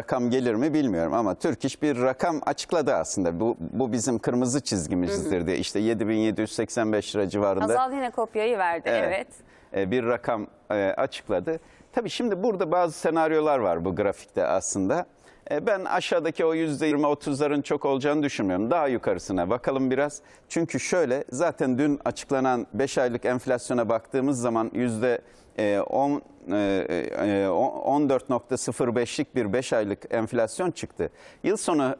rakam gelir mi bilmiyorum ama Türk İş bir rakam açıkladı aslında. Bu, bu bizim kırmızı çizgimizdir diye. İşte 7785 lira civarında. Azal yine kopyayı verdi evet. evet. E, bir rakam e, açıkladı. Tabii şimdi burada bazı senaryolar var bu grafikte aslında. E, ben aşağıdaki o %20-30'ların çok olacağını düşünmüyorum. Daha yukarısına bakalım biraz. Çünkü şöyle zaten dün açıklanan 5 aylık enflasyona baktığımız zaman %10 14.05'lik e, e, bir 5 aylık enflasyon çıktı. Yıl sonu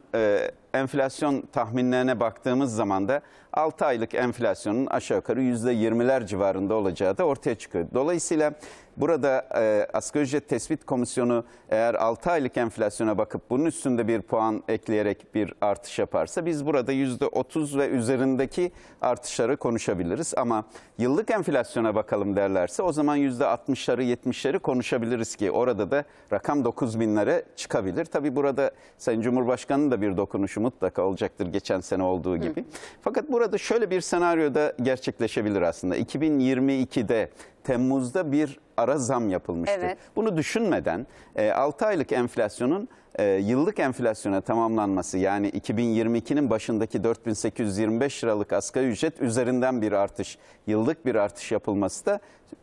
enflasyon tahminlerine baktığımız zaman da 6 aylık enflasyonun aşağı yukarı %20'ler civarında olacağı da ortaya çıkıyor. Dolayısıyla Burada e, asgari ücret tespit komisyonu eğer 6 aylık enflasyona bakıp bunun üstünde bir puan ekleyerek bir artış yaparsa biz burada %30 ve üzerindeki artışları konuşabiliriz. Ama yıllık enflasyona bakalım derlerse o zaman %60'ları 70'leri konuşabiliriz ki orada da rakam 9 binlere çıkabilir. Tabi burada Sayın Cumhurbaşkanı'nın da bir dokunuşu mutlaka olacaktır geçen sene olduğu gibi. Hı. Fakat burada şöyle bir senaryoda gerçekleşebilir aslında. 2022'de Temmuz'da bir ara zam yapılmıştı. Evet. Bunu düşünmeden e, 6 aylık enflasyonun e, yıllık enflasyona tamamlanması yani 2022'nin başındaki 4825 liralık asgari ücret üzerinden bir artış, yıllık bir artış yapılması da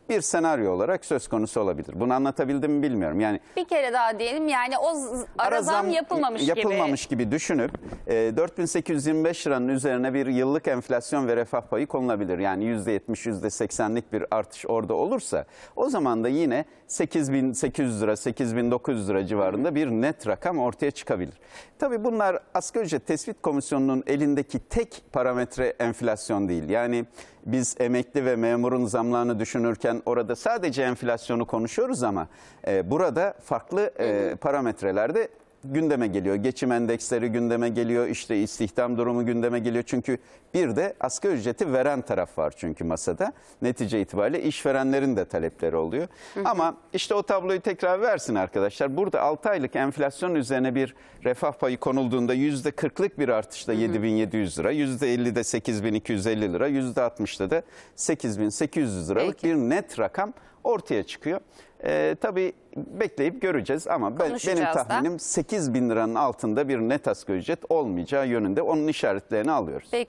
bir senaryo olarak söz konusu olabilir. Bunu anlatabildim mi bilmiyorum. Yani bir kere daha diyelim yani o ara zam yapılmamış, yapılmamış gibi. gibi düşünüp 4825 e, liranın üzerine bir yıllık enflasyon ve refah payı konulabilir. Yani %70 %80'lik bir artış orada olursa o zaman da yine 8800 lira 8900 lira civarında bir net rakam rakam ortaya çıkabilir. Tabii bunlar asgari ücret tespit komisyonunun elindeki tek parametre enflasyon değil. Yani biz emekli ve memurun zamlarını düşünürken orada sadece enflasyonu konuşuyoruz ama e, burada farklı e, parametrelerde gündeme geliyor. Geçim endeksleri gündeme geliyor. İşte istihdam durumu gündeme geliyor. Çünkü bir de asgari ücreti veren taraf var çünkü masada. Netice itibariyle işverenlerin de talepleri oluyor. Ama işte o tabloyu tekrar versin arkadaşlar. Burada 6 aylık enflasyon üzerine bir refah payı konulduğunda %40'lık bir artışla 7700 lira, %50'de 8250 lira, %60'da da 8800 liralık Peki. bir net rakam ortaya çıkıyor. E, tabii bekleyip göreceğiz ama ben, benim tahminim da. 8 bin liranın altında bir net asgari ücret olmayacağı yönünde onun işaretlerini alıyoruz. Peki.